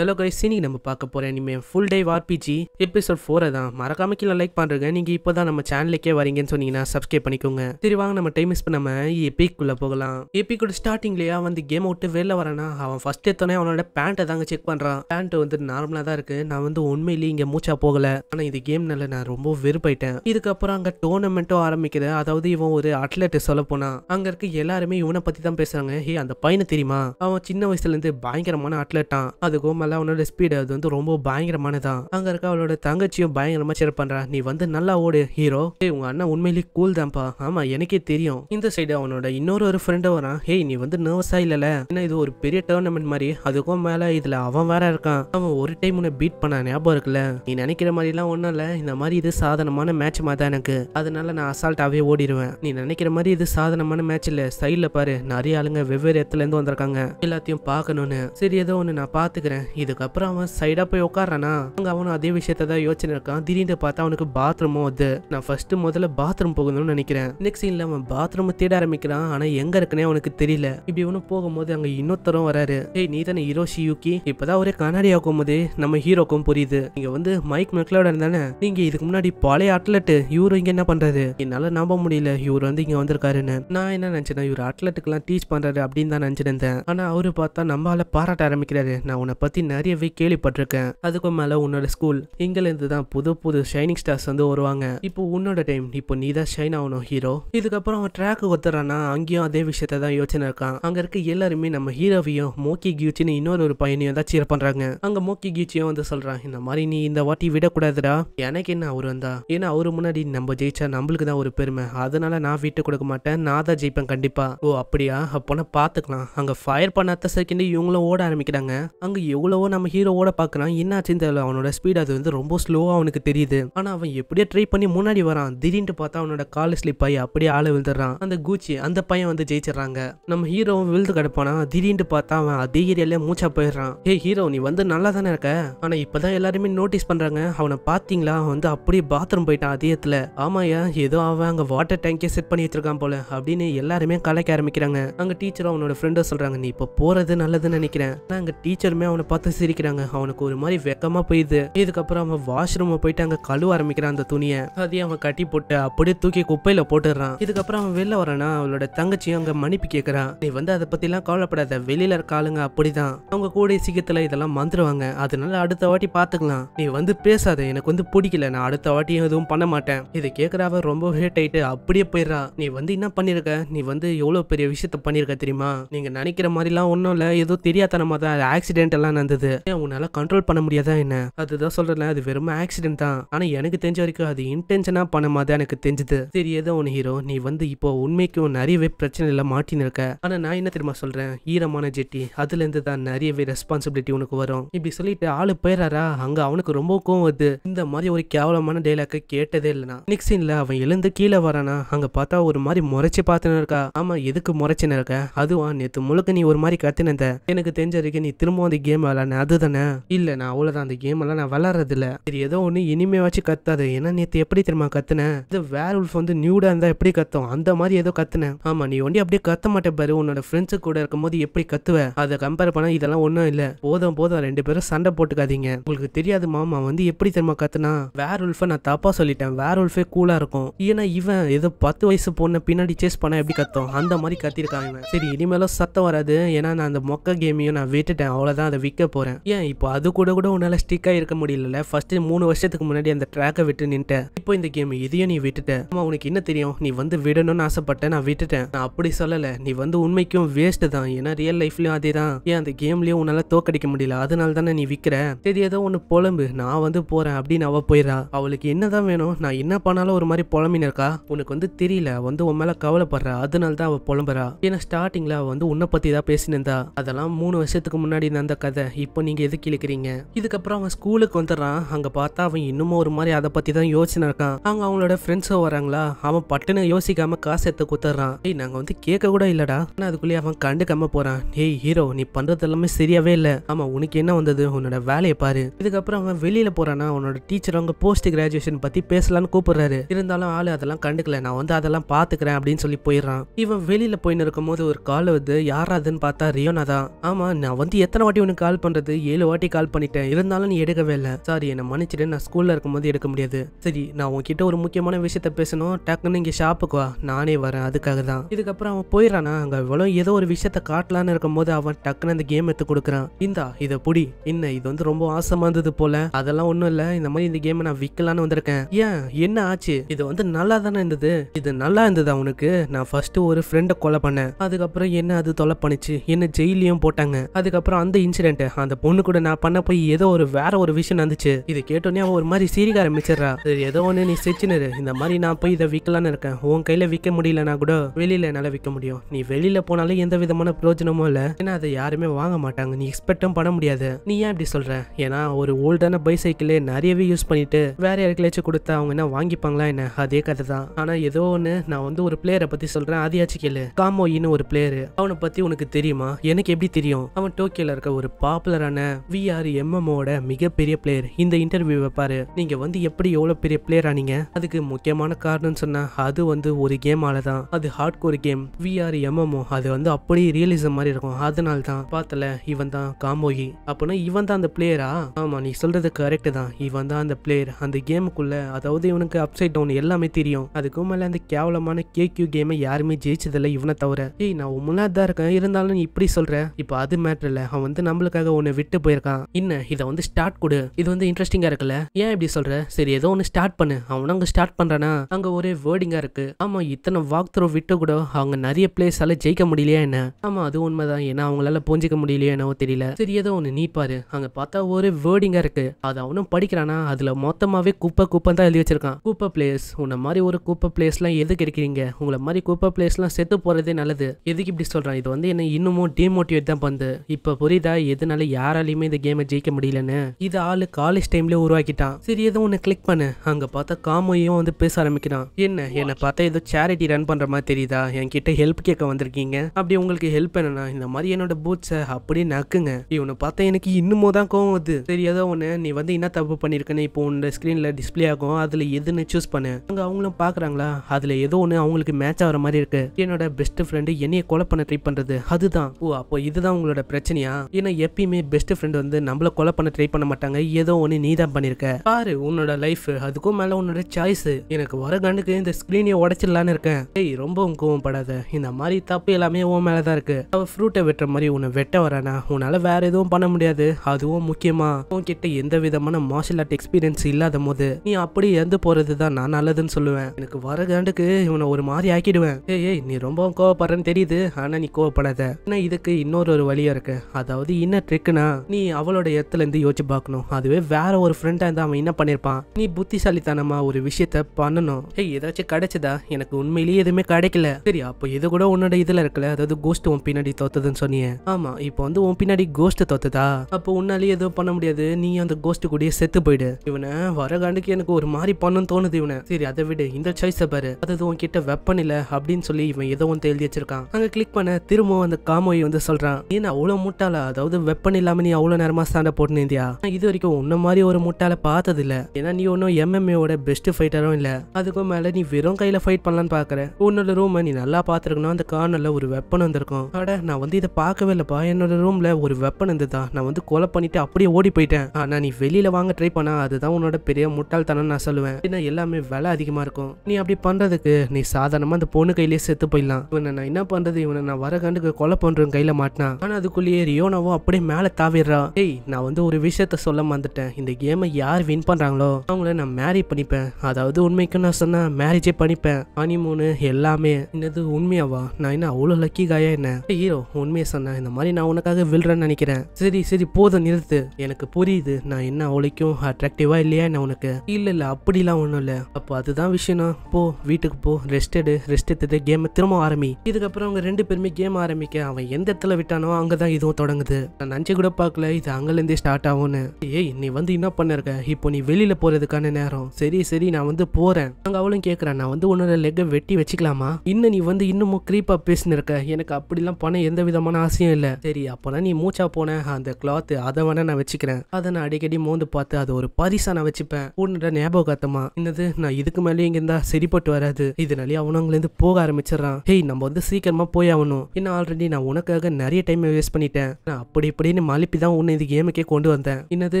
hello guys இன்னைக்கு நம்ம பார்க்க போகிற இனிமேல் ஃபுல் டே ஆர்பிஜி எபிசோட் ஃபோரை தான் மறக்காம கீழே லைக் பண்ணுறேங்க நீங்கள் இப்போ தான் நம்ம சேனலுக்கே வரீங்கன்னு சொன்னீங்கன்னா சப்ஸ்கிரைப் பண்ணிக்கோங்க சரி வாங்க நம்ம டைம் மிஸ் பண்ணாம எபிக்குள்ளே போகலாம் எபிக்கோட ஸ்டார்டிங்லேயே வந்து கேம் விட்டு வெளில வரேன்னா அவன் ஃபர்ஸ்ட் எத்தனை அவனோட பேண்ட்டை தாங்க செக் பண்ணுறான் பேண்ட் வந்து நார்மலாக தான் இருக்குது நான் வந்து உண்மையிலேயே இங்கே மூச்சா போகல ஆனால் இது கேம்னால நான் ரொம்ப வெறுப்பாயிட்டேன் இதுக்கப்புறம் அங்கே டோர்னமெண்ட்டும் ஆரம்பிக்கிற அதாவது இவன் ஒரு அட்லெட் சொல்ல போனான் அங்கே இருக்க எல்லாருமே இவனை பற்றி தான் பேசுகிறாங்க ஹே அந்த பையனை தெரியுமா அவன் சின்ன வயசுலேருந்து பயங்கரமான அட்லெட்டான் அதுக்கும் மேலே அவனோட ஸ்பீடு அது வந்து ரொம்ப பயங்கரமானதான் அங்கே இருக்க அவளோட தங்கச்சியும் பயங்கரமாக சேர் பண்ணுறா நீ வந்து நல்லா ஓடு ஹீரோ ஏய் உங்கள் அண்ணன் உண்மையிலேயே கூல் தான்ப்பா ஆமாம் எனக்கே தெரியும் இந்த சைடு அவனோட இன்னொரு ஒரு ஃப்ரெண்டை வரான் ஹேய் நீ வந்து நர்வஸாக இல்லைல்ல ஏன்னா இது ஒரு பெரிய டோர்னமெண்ட் மாதிரி அதுக்கும் மேலே இதில் அவன் வேற இருக்கான் அவன் ஒரு டைம் உன்னை பீட் பண்ண ஞாபகம் இருக்குல்ல நீ நினைக்கிற மாதிரிலாம் ஒன்றும் இல்லை இந்த மாதிரி இது சாதனமான மேட்ச் மாதிரி தான் எனக்கு அதனால நான் அசால்ட்டாகவே ஓடிடுவேன் நீ நினைக்கிற மாதிரி இது சாதனமான மேட்ச் இல்லை சைடில் பாரு நிறைய ஆளுங்க வெவ்வேறு இடத்துலேருந்து வந்திருக்காங்க எல்லாத்தையும் பார்க்கணும்னு சரி ஏதோ ஒன்று நான் பார்த்துக்கிறேன் இதுக்கப்புறம் அவன் சைடாக போய் உட்காரானா அங்கே அவனும் அதே விஷயத்த தான் யோசனை இருக்கான் திடீர்னு பார்த்தா அவனுக்கு பாத்ரூமும் அது நான் ஃபர்ஸ்ட் முதல்ல பாத்ரூம் போகணும்னு நினைக்கிறேன் நெக்ஸ்ட் சீன்ல அவன் பாத்ரூம் தேட ஆரம்பிக்கிறான் ஆனால் எங்கே இருக்குன்னே அவனுக்கு தெரியல இப்படி இவனும் போகும்போது அங்கே இன்னொருத்தரும் வராரு ஏய் நீ தானே ஹிரோஷி யூக்கி இப்போதான் ஒரே கண்ணாடி ஆகும் போதே நம்ம ஹீரோக்கும் புரியுது நீங்கள் வந்து மைக் மெக்லோட இருந்தானே நீங்க இதுக்கு முன்னாடி பழைய அட்லெட்டு இவரு இங்கே என்ன பண்றாரு என்னால் நம்ப முடியல இவர் வந்து இங்கே வந்திருக்காருன்னு நான் என்ன நினச்சேன் இவர் எல்லாம் டீச் பண்றாரு அப்படின்னு தான் நினச்சிருந்தேன் ஆனால் அவரு பார்த்தா நம்மளால பாராட்ட ஆரம்பிக்கிறாரு நான் உன்னை பற்றி நிறையவே கேள்விப்பட்டிருக்கேன் அதுக்கு மேல உன்னோட ஸ்கூல் இருந்து தான் புது புது ஷைனிங் ஸ்டார்ஸ் வந்து வருவாங்க இப்போ உன்னோட டைம் இப்போ நீ தான் ஷைன் ஆகணும் ஹீரோ இதுக்கப்புறம் அவன் ட்ராக் ஒத்துறான்னா அங்கேயும் அதே விஷயத்த தான் யோசனை இருக்கான் அங்க இருக்க எல்லாருமே நம்ம ஹீரோவையும் மோக்கி கியூச்சின்னு இன்னொரு ஒரு பையனையும் தான் சீர் பண்றாங்க அங்க மோக்கி கியூச்சியும் வந்து சொல்றான் இந்த மாதிரி நீ இந்த வாட்டி விடக்கூடாதுடா எனக்கு என்ன அவர் வந்தா ஏன்னா அவரு முன்னாடி நம்ம ஜெயிச்சா நம்மளுக்கு தான் ஒரு பெருமை அதனால நான் விட்டு கொடுக்க மாட்டேன் நான் தான் ஜெயிப்பேன் கண்டிப்பா ஓ அப்படியா அப்போனா பார்த்துக்கலாம் அங்க ஃபயர் பண்ணாத செகண்ட் இவங்களும் ஓட ஆரம்பிக்கிறாங்க அங்கே எவ்வளோ எவ்வளவோ நம்ம ஹீரோவோட பார்க்குறான் என்னாச்சுன்னு தெரியல அவனோட ஸ்பீட் அது வந்து ரொம்ப ஸ்லோவாக அவனுக்கு தெரியுது ஆனால் அவன் எப்படியோ ட்ரை பண்ணி முன்னாடி வரான் திடீர்னு பார்த்தா அவனோட கால் ஸ்லிப் ஆகி அப்படியே ஆள விழுந்துறான் அந்த கூச்சி அந்த பையன் வந்து ஜெயிச்சிடறாங்க நம்ம ஹீரோவும் விழுந்து கிடப்பானா திடீர்னு பார்த்தா அவன் அதே ஏரியாலே மூச்சா போயிடுறான் ஏ ஹீரோ நீ வந்து நல்லா தானே இருக்க ஆனால் இப்போதான் எல்லாருமே நோட்டீஸ் பண்ணுறாங்க அவனை பார்த்தீங்களா அவன் வந்து அப்படியே பாத்ரூம் போயிட்டான் அதே இடத்துல ஆமாயா ஏதோ அவன் அங்கே வாட்டர் டேங்கே செட் பண்ணி வச்சிருக்கான் போல அப்படின்னு எல்லாருமே கலைக்க ஆரம்பிக்கிறாங்க அங்கே டீச்சரும் அவனோட ஃப்ரெண்டும் சொல்கிறாங்க நீ இப்போ போகிறது நல்லதுன்னு நினைக்கிறேன் ஆனா அங்கே டீச்சருமே அவனை பார்த்து பார்த்து சிரிக்கிறாங்க அவனுக்கு ஒரு மாதிரி வெக்கமா போயிடுது இதுக்கப்புறம் அவன் வாஷ்ரூம் போயிட்டு அங்க கழுவ ஆரம்பிக்கிறான் அந்த துணியை அதையும் அவன் கட்டி போட்டு அப்படியே தூக்கி குப்பையில போட்டுடுறான் இதுக்கப்புறம் அவன் வெளில வரனா அவளோட தங்கச்சியும் அங்க மன்னிப்பு கேட்கிறான் நீ வந்து அதை பத்தி எல்லாம் கவலைப்படாத வெளியில இருக்க ஆளுங்க அப்படிதான் அவங்க கூட சீக்கிரத்துல இதெல்லாம் மந்துருவாங்க அதனால அடுத்த வாட்டி பாத்துக்கலாம் நீ வந்து பேசாத எனக்கு வந்து பிடிக்கல நான் அடுத்த வாட்டியும் எதுவும் பண்ண மாட்டேன் இது கேட்கறவ ரொம்ப ஹேட் ஆயிட்டு அப்படியே போயிடுறா நீ வந்து என்ன பண்ணிருக்க நீ வந்து எவ்வளவு பெரிய விஷயத்த பண்ணிருக்க தெரியுமா நீங்க நினைக்கிற மாதிரிலாம் ஒன்றும் இல்லை ஏதோ தெரியாதனமா தான் ஆக்சிடென்ட் எல்லாம் நடந்து இருந்தது உன்னால கண்ட்ரோல் பண்ண முடியாதா என்ன அதுதான் சொல்றேன் அது வெறும் ஆக்சிடென்ட் தான் ஆனா எனக்கு தெரிஞ்ச வரைக்கும் அது இன்டென்ஷனா பண்ண மாதிரி எனக்கு தெரிஞ்சது சரி ஏதோ ஒன்று ஹீரோ நீ வந்து இப்போ உண்மைக்கும் நிறையவே இல்ல மாட்டின்னு இருக்க ஆனா நான் என்ன தெரியுமா சொல்றேன் ஈரமான ஜெட்டி அதுல இருந்து தான் நிறையவே ரெஸ்பான்சிபிலிட்டி உனக்கு வரும் இப்படி சொல்லிட்டு ஆளு போயிடுறாரா அங்க அவனுக்கு ரொம்ப கோவம் வருது இந்த மாதிரி ஒரு கேவலமான டைலாக்க கேட்டதே இல்லைனா நெக்ஸ்ட் அவன் எழுந்து கீழே வரானா அங்க பார்த்தா ஒரு மாதிரி முறைச்சு பார்த்துன்னு இருக்கா ஆமா எதுக்கு முறைச்சுன்னு இருக்க அதுவா நேத்து முழுக்க நீ ஒரு மாதிரி கத்துனத எனக்கு தெரிஞ்ச வரைக்கும் நீ திரும்ப வந்து கேம் விளையாட தானே அது தானே இல்ல நான் அவ்வளவுதான் அந்த கேம் எல்லாம் நான் விளாட்றதில்ல சரி ஏதோ ஒண்ணு இனிமே வச்சு கத்தாது ஏன்னா நேற்று எப்படி தெரியுமா கத்துனேன் இது வேர் உல்ஃப் வந்து நியூடா இருந்தா எப்படி கத்தும் அந்த மாதிரி ஏதோ கத்துனேன் ஆமா நீ ஒண்டி அப்படியே கத்த மாட்டேன் பாரு உன்னோட ஃப்ரெண்ட்ஸு கூட இருக்கும்போது எப்படி கத்துவ அதை கம்பேர் பண்ணா இதெல்லாம் ஒன்னும் இல்லை போதும் போதும் ரெண்டு பேரும் சண்டை போட்டுக்காதீங்க உங்களுக்கு தெரியாது மாமா வந்து எப்படி தெரியுமா கத்துனா வேர் உல்ஃபை நான் தப்பா சொல்லிட்டேன் வேர் உல்ஃபே கூலா இருக்கும் ஏன்னா இவன் ஏதோ பத்து வயசு பொண்ணை பின்னாடி சேஸ் பண்ண எப்படி கத்தும் அந்த மாதிரி கத்திருக்காங்க சரி இனிமேலும் சத்தம் வராது ஏன்னா நான் அந்த மொக்க கேமையும் நான் விட்டுட்டேன் அவ்வளோதான் அதை விக்க நிற்க போகிறேன் ஏன் இப்போ அது கூட கூட உன்னால் ஸ்டிக்காக இருக்க முடியல ஃபர்ஸ்ட் மூணு வருஷத்துக்கு முன்னாடி அந்த ட்ராக்கை விட்டு நின்ட்டேன் இப்போ இந்த கேம் இதையும் நீ விட்டுட்ட ஆமாம் உனக்கு என்ன தெரியும் நீ வந்து விடணும்னு ஆசைப்பட்டேன் நான் விட்டுட்டேன் நான் அப்படி சொல்லலை நீ வந்து உண்மைக்கும் வேஸ்ட் தான் ஏன்னா ரியல் லைஃப்லயும் அதே தான் ஏன் அந்த கேம்லயும் உன்னால தோக்கடிக்க முடியல அதனால தானே நீ விற்கிற தெரியாதோ ஒன்று புலம்பு நான் வந்து போறேன் அப்படின்னு அவ போயிடா அவளுக்கு என்னதான் வேணும் நான் என்ன பண்ணாலும் ஒரு மாதிரி புலம்பின் இருக்கா உனக்கு வந்து தெரியல வந்து உன் மேல கவலைப்படுறா அதனால தான் அவ புலம்புறா ஏன்னா ஸ்டார்டிங்ல அவள் வந்து உன்னை பத்தி தான் பேசினிருந்தா அதெல்லாம் மூணு வருஷத்துக்கு முன்னாடி நடந்த கதை இப்போ நீங்கள் எதுக்கு இழுக்கிறீங்க இதுக்கப்புறம் அவன் ஸ்கூலுக்கு வந்துடுறான் அங்கே பார்த்தா அவன் இன்னமும் ஒரு மாதிரி அதை பற்றி தான் யோசனை இருக்கான் அங்கே அவங்களோட ஃப்ரெண்ட்ஸோ வராங்களா அவன் பட்டுன்னு யோசிக்காம காசு எடுத்து குத்துறான் ஏய் நாங்கள் வந்து கேட்க கூட இல்லடா ஆனால் அதுக்குள்ளேயே அவன் கண்டுக்காம போகிறான் ஏய் ஹீரோ நீ பண்ணுறது எல்லாமே சரியாவே இல்லை ஆமாம் உனக்கு என்ன வந்தது உன்னோட வேலையை பாரு இதுக்கப்புறம் அவன் வெளியில் போகிறானா அவனோட டீச்சர் அவங்க போஸ்ட் கிராஜுவேஷன் பற்றி பேசலான்னு கூப்பிடுறாரு இருந்தாலும் ஆள் அதெல்லாம் கண்டுக்கல நான் வந்து அதெல்லாம் பார்த்துக்கிறேன் அப்படின்னு சொல்லி போயிடுறான் இவன் வெளியில் போயின்னு இருக்கும்போது ஒரு கால் வந்து யாராதுன்னு பார்த்தா ரியோனா தான் ஆமாம் நான் வந்து எத்தனை வாட்டி உனக்கு கால் பண்ணுறது ஏழு வாட்டி கால் பண்ணிட்டேன் இருந்தாலும் நீ எடுக்கவே இல்லை சாரி என்னை மன்னிச்சிட்டு நான் ஸ்கூலில் இருக்கும்போது எடுக்க முடியாது சரி நான் உங்ககிட்ட ஒரு முக்கியமான விஷயத்த பேசணும் டக்குன்னு இங்கே ஷாப்புக்கு வா நானே வரேன் அதுக்காக தான் இதுக்கப்புறம் அவன் போயிடறானா அங்க இவ்வளவு ஏதோ ஒரு விஷயத்த காட்டலான்னு இருக்கும்போது அவன் டக்குன்னு அந்த கேம் எடுத்து கொடுக்குறான் இந்தா இதை புடி என்ன இது வந்து ரொம்ப ஆசமா இருந்தது போல அதெல்லாம் ஒன்றும் இல்லை இந்த மாதிரி இந்த கேமை நான் விற்கலான்னு வந்திருக்கேன் ஏன் என்ன ஆச்சு இது வந்து நல்லா தானே இருந்தது இது நல்லா இருந்தது அவனுக்கு நான் ஃபர்ஸ்ட் ஒரு ஃப்ரெண்டை கொலை பண்ணேன் அதுக்கப்புறம் என்ன அது தொலை பண்ணிச்சு என்ன ஜெயிலையும் போட்டாங்க அதுக்கப்புறம் அந்த இன்சிடென்ட் அந்த பொண்ணு கூட நான் பண்ண போய் ஏதோ ஒரு வேற ஒரு விஷயம் நடந்துச்சு இது கேட்டோன்னே அவன் ஒரு மாதிரி சிரிக்க ஆரம்பிச்சிடறா சரி ஏதோ ஒன்று நீ சிரிச்சுனரு இந்த மாதிரி நான் போய் இதை விற்கலான்னு இருக்கேன் உன் கையில் விற்க முடியலனா கூட வெளியில் என்னால் விற்க முடியும் நீ வெளியில் போனாலும் எந்த விதமான பிரயோஜனமும் இல்லை ஏன்னா அதை யாருமே வாங்க மாட்டாங்க நீ எக்ஸ்பெக்டும் பண்ண முடியாது நீ ஏன் இப்படி சொல்ற ஏன்னா ஒரு ஓல்டான பைசைக்கிளே நிறையவே யூஸ் பண்ணிட்டு வேற யாருக்கேச்சும் கொடுத்தா அவங்க என்ன வாங்கிப்பாங்களா என்ன அதே கதை தான் ஆனால் ஏதோ ஒன்று நான் வந்து ஒரு பிளேயரை பற்றி சொல்கிறேன் அதையாச்சு கேளு காமோயின்னு ஒரு பிளேயரு அவனை பற்றி உனக்கு தெரியுமா எனக்கு எப்படி தெரியும் அவன் டோக்கியோல இருக்க ஒரு பாப் பாப்புலரான விஆர் எம்எம்ஓட மிகப்பெரிய பிளேயர் இந்த இன்டர்வியூவை பாரு நீங்க வந்து எப்படி எவ்வளவு பெரிய பிளேயர் ஆனீங்க அதுக்கு முக்கியமான காரணம் சொன்னா அது வந்து ஒரு கேம் தான் அது hardcore game VR MMO அது வந்து அப்படியே ரியலிசம் மாதிரி இருக்கும் அதனால தான் பார்த்தல இவன் தான் காமோகி அப்படின்னா இவன் தான் அந்த பிளேயரா ஆமா நீ சொல்றது கரெக்ட் தான் இவன் தான் அந்த பிளேயர் அந்த கேமுக்குள்ள அதாவது இவனுக்கு அப்சைட் டவுன் எல்லாமே தெரியும் அதுக்கும் மேல அந்த கேவலமான கே கியூ கேமை யாருமே ஜெயிச்சதில்ல இவனை தவிர ஏய் நான் முன்னாடி தான் இருக்கேன் இருந்தாலும் நீ இப்படி சொல்ற இப்போ அது மேட்டர் இல்லை அவன் வந்து நம்மளுக்காக ஒன்று விட்டு போயிருக்கான் இன்ன இதை வந்து ஸ்டார்ட் கொடு இது வந்து இன்ட்ரெஸ்டிங்கா இருக்குல்ல ஏன் இப்படி சொல்கிற சரி ஏதோ ஒன்று ஸ்டார்ட் பண்ணு அவனும் அங்கே ஸ்டார்ட் பண்றானா அங்கே ஒரே வேர்டிங்கா இருக்கு ஆமா இத்தனை வாக் த்ரோ விட்டு கூட அவங்க நிறைய பிளேஸால ஜெயிக்க முடியலையா என்ன ஆமா அது உண்மைதான் ஏன்னா அவங்களால புரிஞ்சிக்க முடியலையோ என்னவோ தெரியல சரி ஏதோ ஒன்று நீ பாரு அங்கே பார்த்தா ஒரே வேர்டிங்கா இருக்கு அது அவனும் படிக்கிறானா அதுல மொத்தமாவே குப்பை குப்பை தான் எழுதி வச்சிருக்கான் குப்பை பிளேஸ் உன்ன மாதிரி ஒரு குப்பை பிளேஸ்லாம் எதுக்கு இருக்கிறீங்க உங்களை மாதிரி குப்பை பிளேஸ்லாம் செத்து போறதே நல்லது எதுக்கு இப்படி சொல்றான் இது வந்து என்ன இன்னமும் டீமோட்டிவேட் தான் பண்ணுது இப்போ புரியுதா எதனால டைம்ல யாராலையுமே இந்த கேமை ஜெயிக்க முடியலன்னு இது ஆளு காலேஜ் டைம்ல உருவாக்கிட்டான் சரி எதுவும் ஒன்று கிளிக் பண்ணு அங்க பார்த்தா காமோயும் வந்து பேச ஆரம்பிக்கிறான் என்ன என்னை பார்த்தா ஏதோ சேரிட்டி ரன் பண்ற மாதிரி தெரியுதா என்கிட்ட ஹெல்ப் கேட்க வந்திருக்கீங்க அப்படி உங்களுக்கு ஹெல்ப் என்னன்னா இந்த மாதிரி என்னோட பூட்ஸை அப்படியே நக்குங்க இவனை பார்த்தா எனக்கு இன்னுமோ தான் கோவம் வருது சரி ஏதோ ஒன்று நீ வந்து என்ன தப்பு பண்ணியிருக்கேன்னு இப்போ உன் ஸ்க்ரீனில் டிஸ்பிளே ஆகும் அதில் எதுன்னு சூஸ் பண்ணு அங்கே அவங்களும் பார்க்குறாங்களா அதில் ஏதோ ஒன்று அவங்களுக்கு மேட்ச் ஆகிற மாதிரி இருக்கு என்னோட பெஸ்ட் ஃப்ரெண்டு என்னைய கொலை பண்ண ட்ரை பண்ணுறது அதுதான் ஓ அப்போ இதுதான் உங்களோட பிரச்சனையா ஏன்னா எப்பயுமே எப்போவுமே பெஸ்ட் ஃப்ரெண்ட் வந்து நம்மள கொலை பண்ண ட்ரை பண்ண மாட்டாங்க ஏதோ ஒன்று நீ தான் பண்ணியிருக்க பாரு உன்னோட லைஃப் அதுக்கும் மேலே உன்னோட சாய்ஸ் எனக்கு வர கண்டுக்கு இந்த ஸ்க்ரீனையை உடச்சிடலான்னு இருக்கேன் ஏய் ரொம்ப கோவம் படாத இந்த மாதிரி தப்பு எல்லாமே உன் மேலே தான் இருக்கு அவள் ஃப்ரூட்டை வெட்டுற மாதிரி உன்னை வெட்ட வரானா உன்னால வேற எதுவும் பண்ண முடியாது அதுவும் முக்கியமா உன்கிட்ட எந்த விதமான மார்ஷல் ஆர்ட் எக்ஸ்பீரியன்ஸ் இல்லாத போது நீ அப்படி இறந்து போகிறது தான் நான் நல்லதுன்னு சொல்லுவேன் எனக்கு வர கண்டுக்கு இவனை ஒரு மாதிரி ஆக்கிடுவேன் ஏய் ஏய் நீ ரொம்ப கோவப்படுறேன்னு தெரியுது ஆனா நீ கோவப்படாத ஆனால் இதுக்கு இன்னொரு ஒரு வழியாக இருக்கு அதாவது இன்னர் டெக்குனா நீ அவளோட இடத்துல இருந்து யோசிச்சு பார்க்கணும் அதுவே வேற ஒரு ஃப்ரெண்டா இருந்தால் அவன் என்ன பண்ணிருப்பான் நீ புத்திசாலித்தனமா ஒரு விஷயத்த பண்ணணும் ஏய் ஏதாச்சும் கிடைச்சதா எனக்கு உண்மையிலேயே எதுவுமே கிடைக்கல சரி அப்போ இது கூட உன்னோட இதுல இருக்கல அதாவது கோஸ்ட் உன் பின்னாடி தோத்ததுன்னு சொன்னிய ஆமா இப்போ வந்து உன் பின்னாடி கோஸ்ட் தோத்ததா அப்போ உன்னாலேயே எதுவும் பண்ண முடியாது நீ அந்த கோஸ்ட் கூட செத்து போயிடு இவனை வர கண்டுக்கு எனக்கு ஒரு மாதிரி பண்ணும் தோணுது இவனை சரி அதை விட இந்த சாய்ஸை பாரு அதாவது உன்கிட்ட வெப்பன் இல்ல அப்படின்னு சொல்லி இவன் ஏதோ ஒன்று எழுதி வச்சிருக்கான் அங்க கிளிக் பண்ண திரும்பவும் அந்த காமோய் வந்து சொல்றான் ஏன்னா அவ்வளவு முட்டாளா அதாவது வெப்ப வெப்பன் இல்லாமல் நீ அவ்வளோ நேரமா சண்டை போட்டுனியா இது வரைக்கும் உன்ன மாதிரி ஒரு முட்டால பார்த்ததில்ல ஏன்னா நீ ஒன்றும் எம்எம்ஏவோட பெஸ்ட் ஃபைட்டரும் இல்லை அதுக்கும் மேலே நீ வெறும் கையில் ஃபைட் பண்ணலான்னு பாக்குற உன்னோட ரூமை நீ நல்லா பார்த்துருக்கணும் அந்த கார்னர்ல ஒரு வெப்பன் வந்திருக்கும் அட நான் வந்து இதை பார்க்கவே இல்லைப்பா என்னோட ரூமில் ஒரு வெப்பன் இருந்ததா நான் வந்து கொலை பண்ணிட்டு அப்படியே ஓடி போயிட்டேன் ஆனால் நீ வெளியில் வாங்க ட்ரை பண்ணா அதுதான் உன்னோட பெரிய முட்டாள்தனம் நான் சொல்லுவேன் ஏன்னா எல்லாமே விலை அதிகமாக இருக்கும் நீ அப்படி பண்ணுறதுக்கு நீ சாதாரணமாக அந்த பொண்ணு கையிலேயே செத்து போயிடலாம் இவனை நான் என்ன பண்ணுறது இவனை நான் வர கண்டுக்கு கொலை பண்றேன் கையில் மாட்டினா ஆனால் அதுக்குள்ளேயே ரியோனாவும் அப்படியே மேலே தாவிடுறா ஏய் நான் வந்து ஒரு விஷயத்த சொல்ல மறந்துட்டேன் இந்த கேமை யார் வின் பண்ணுறாங்களோ அவங்கள நான் மேரி பண்ணிப்பேன் அதாவது உண்மைக்கு நான் சொன்னால் மேரேஜே பண்ணிப்பேன் ஹனிமூனு எல்லாமே என்னது உண்மையாவா நான் என்ன அவ்வளோ லக்கி காயா என்ன ஹீரோ உண்மையை சொன்னேன் இந்த மாதிரி நான் உனக்காக விழுறேன்னு நினைக்கிறேன் சரி சரி போதும் நிறுத்து எனக்கு புரியுது நான் என்ன அவளைக்கும் அட்ராக்டிவா இல்லையா என்ன உனக்கு இல்லை இல்லை அப்படிலாம் ஒன்றும் இல்லை அப்போ அதுதான் விஷயம்னா போ வீட்டுக்கு போ ரெஸ்ட் எடு ரெஸ்ட் எடுத்துட்டு கேமை திரும்ப ஆரம்பி இதுக்கப்புறம் அவங்க ரெண்டு பேருமே கேம் ஆரம்பிக்க அவன் எந்த இடத்துல விட்டானோ அங்கே தான் இதுவும் தொடங்குது நான் நினச்சி கூட பார்க்கல இது அங்கேருந்து ஸ்டார்ட் ஆகும்னு ஏய் நீ வந்து என்ன பண்ணிருக்க இப்போ நீ வெளியில் போகிறதுக்கான நேரம் சரி சரி நான் வந்து போகிறேன் அங்கே அவளும் கேட்குறேன் நான் வந்து உன்னோட லெக்கை வெட்டி வச்சுக்கலாமா இன்னும் நீ வந்து இன்னமும் க்ரீப்பாக பேசினிருக்க எனக்கு அப்படிலாம் பண்ண எந்த விதமான ஆசையும் இல்லை சரி அப்போனா நீ மூச்சா போன அந்த கிளாத்து அதை வேணா நான் வச்சுக்கிறேன் அதை நான் அடிக்கடி மோந்து பார்த்து அது ஒரு பரிசாக நான் வச்சுப்பேன் உன்னோட ஞாபகத்தமா என்னது நான் இதுக்கு மேலேயும் இங்கே இருந்தால் சரிப்பட்டு வராது இதனாலே அவனவங்களேருந்து போக ஆரம்பிச்சிடறான் ஹேய் நம்ம வந்து சீக்கிரமாக போய் ஆகணும் ஏன்னா ஆல்ரெடி நான் உனக்காக நிறைய டைம் வேஸ்ட் பண்ணிட்டேன் நான் அப்படி இப்படி அப்படின்னு மலிப்பி தான் உன்னை இந்த கேமுக்கே கொண்டு வந்தேன் என்னது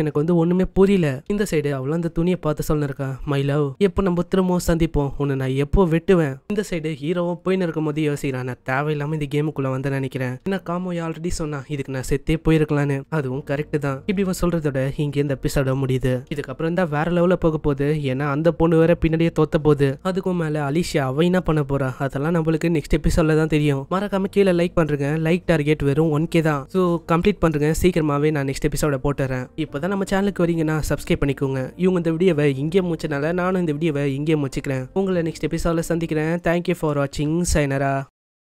எனக்கு வந்து ஒண்ணுமே புரியல இந்த சைடு அவ்வளோ அந்த துணியை பார்த்து சொல்லிருக்கா மை லவ் எப்போ நம்ம திரும்பவும் சந்திப்போம் உன்னை நான் எப்போ வெட்டுவேன் இந்த சைடு ஹீரோவும் போயின்னு இருக்கும் போது யோசிக்கிறான் நான் தேவையில்லாம இந்த கேமுக்குள்ள வந்து நினைக்கிறேன் என்ன காமோய் ஆல்ரெடி சொன்னா இதுக்கு நான் செத்தே போயிருக்கலான்னு அதுவும் கரெக்டு தான் இப்படி இவன் சொல்றதோட இங்க இந்த எபிசோட முடியுது இதுக்கப்புறம் தான் வேற லெவலில் போக போகுது ஏன்னா அந்த பொண்ணு வேற பின்னாடியே தோத்த போகுது அதுக்கும் மேல அலிஷா அவ என்ன பண்ண போறா அதெல்லாம் நம்மளுக்கு நெக்ஸ்ட் எபிசோட தான் தெரியும் மறக்காம கீழே லைக் பண்ணுறேங்க லைக் டார்கெட் வெறும் ஒன் கே தான் ஸோ கம்ப்ளீட் பண்ணுறேங்க சீக்கிரமாகவே நான் நெக்ஸ்ட் எபிசோட போட்டுறேன் இப்போ தான் நம்ம சேனலுக்கு வரீங்கன்னா சப்ஸ்கிரைப் பண்ணிக்கோங்க இவங்க இந்த வீடியோவை இங்கே முடிச்சனால நானும் இந்த வீடியோவை இங்கே முடிச்சுக்கிறேன் உங்களை நெக்ஸ்ட் எபிசோட சந்திக்கிறேன் தேங்க்யூ ஃபார் வாட்சிங் சைனரா